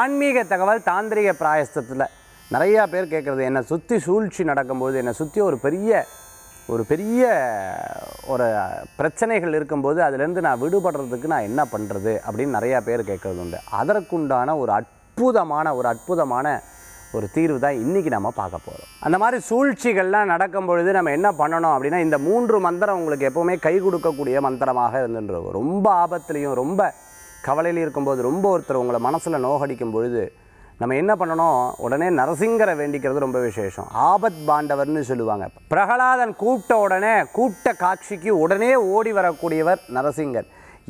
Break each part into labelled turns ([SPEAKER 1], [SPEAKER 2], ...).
[SPEAKER 1] ஆன்மீக தகவல் தாந்திரிக பிராயஸ்தத்தில் நிறையா பேர் கேட்குறது என்னை சுற்றி சூழ்ச்சி நடக்கும்போது என்னை சுற்றி ஒரு பெரிய ஒரு பெரிய ஒரு பிரச்சனைகள் இருக்கும்போது அதுலேருந்து நான் விடுபடுறதுக்கு நான் என்ன பண்ணுறது அப்படின்னு நிறையா பேர் கேட்குறது உண்டு அதற்குண்டான ஒரு அற்புதமான ஒரு அற்புதமான ஒரு தீர்வு தான் இன்றைக்கி நம்ம பார்க்க போகிறோம் அந்த மாதிரி சூழ்ச்சிகள்லாம் நடக்கும் பொழுது நம்ம என்ன பண்ணணும் அப்படின்னா இந்த மூன்று மந்திரம் உங்களுக்கு எப்போவுமே கை கொடுக்கக்கூடிய மந்திரமாக இருந்துன்ற ரொம்ப ஆபத்துலேயும் ரொம்ப கவலையில் இருக்கும்போது ரொம்ப ஒருத்தர் உங்களை மனசில் நோகடிக்கும் பொழுது நம்ம என்ன பண்ணணும் உடனே நரசிங்கரை வேண்டிக்கிறது ரொம்ப விசேஷம் ஆபத் பாண்டவர்னு சொல்லுவாங்க பிரகலாதன் கூப்பிட்ட உடனே கூட்ட காட்சிக்கு உடனே ஓடி வரக்கூடியவர் நரசிங்கர்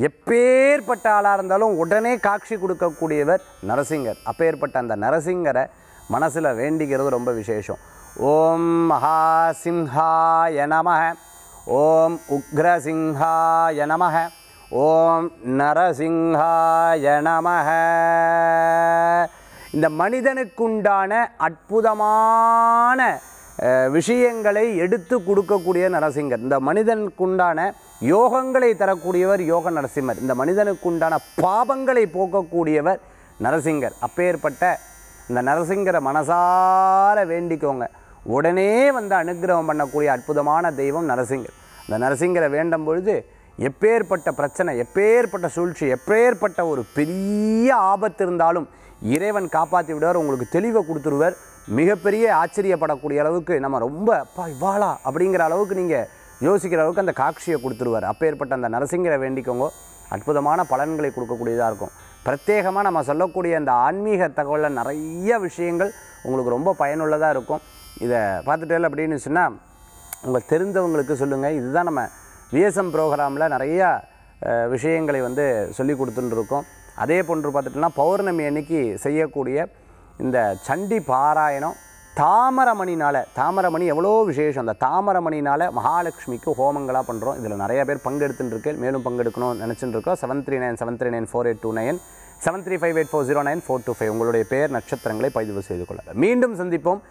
[SPEAKER 1] எப்பேற்பட்ட ஆளாக இருந்தாலும் உடனே காட்சி கொடுக்கக்கூடியவர் நரசிங்கர் அப்பேற்பட்ட அந்த நரசிங்கரை மனசில் வேண்டிக்கிறது ரொம்ப விசேஷம் ஓம் மகா சிம்ஹாய நமக ஓம் உக்ரசிம்ஹாய நமக ஓம் நரசிங்காய நமக இந்த மனிதனுக்குண்டான அற்புதமான விஷயங்களை எடுத்து கொடுக்கக்கூடிய நரசிங்கர் இந்த மனிதனுக்குண்டான யோகங்களை தரக்கூடியவர் யோக நரசிம்மர் இந்த மனிதனுக்குண்டான பாபங்களை போக்கக்கூடியவர் நரசிங்கர் அப்பேற்பட்ட இந்த நரசிங்கரை மனசார வேண்டிக்கோங்க உடனே வந்து அனுகிரகம் பண்ணக்கூடிய அற்புதமான தெய்வம் நரசிங்கர் இந்த நரசிங்கரை வேண்டும் பொழுது எப்பேற்பட்ட பிரச்சனை எப்பேற்பட்ட சூழ்ச்சி எப்பேற்பட்ட ஒரு பெரிய ஆபத்து இருந்தாலும் இறைவன் காப்பாற்றி விடுவார் உங்களுக்கு தெளிவை கொடுத்துருவார் மிகப்பெரிய ஆச்சரியப்படக்கூடிய அளவுக்கு நம்ம ரொம்ப அப்பா இவ்வாளா அப்படிங்கிற அளவுக்கு நீங்கள் யோசிக்கிற அளவுக்கு அந்த காட்சியை கொடுத்துருவார் அப்பேற்பட்ட அந்த நரசிங்கரை வேண்டிக்கோங்க அற்புதமான பலன்களை கொடுக்கக்கூடியதாக இருக்கும் பிரத்யேகமாக நம்ம சொல்லக்கூடிய அந்த ஆன்மீக தகவலில் நிறைய விஷயங்கள் உங்களுக்கு ரொம்ப பயனுள்ளதாக இருக்கும் இதை பார்த்துட்டேன் அப்படின்னு சொன்னால் உங்கள் தெரிந்தவங்களுக்கு சொல்லுங்கள் இதுதான் நம்ம விஎஸ்எம் ப்ரோக்ராமில் நிறையா விஷயங்களை வந்து சொல்லி கொடுத்துட்டுருக்கோம் அதே போன்று பார்த்துட்டோம்னா பௌர்ணமி அன்னைக்கு செய்யக்கூடிய இந்த சண்டி பாராயணம் தாமரமணினால் தாமரமணி எவ்வளோ விசேஷம் அந்த தாமரமணினால் மகாலட்சுமிக்கு ஹோமங்களாக பண்ணுறோம் இதில் நிறைய பேர் பங்கெடுத்துட்டுருக்கு மேலும் பங்கெடுக்கணும்னு நினச்சிட்டு இருக்கோம் seven three nine seven three nine four eight two nine seven three five eight four zero nine four two five உங்களுடைய பேர் நட்சத்திரங்களை பதிவு செய்து கொள்ள மீண்டும் சந்திப்போம்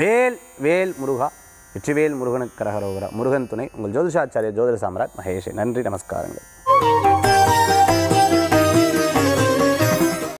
[SPEAKER 1] வேல் வேல் முருகா வெற்றிவேல் முருகனுக்கு கரகரோகரா முருகன் துணை உங்கள் ஜோதிஷாச்சாரிய ஜோதிட சாம்ராஜ் மகேஷ் நன்றி நமஸ்காரங்கள்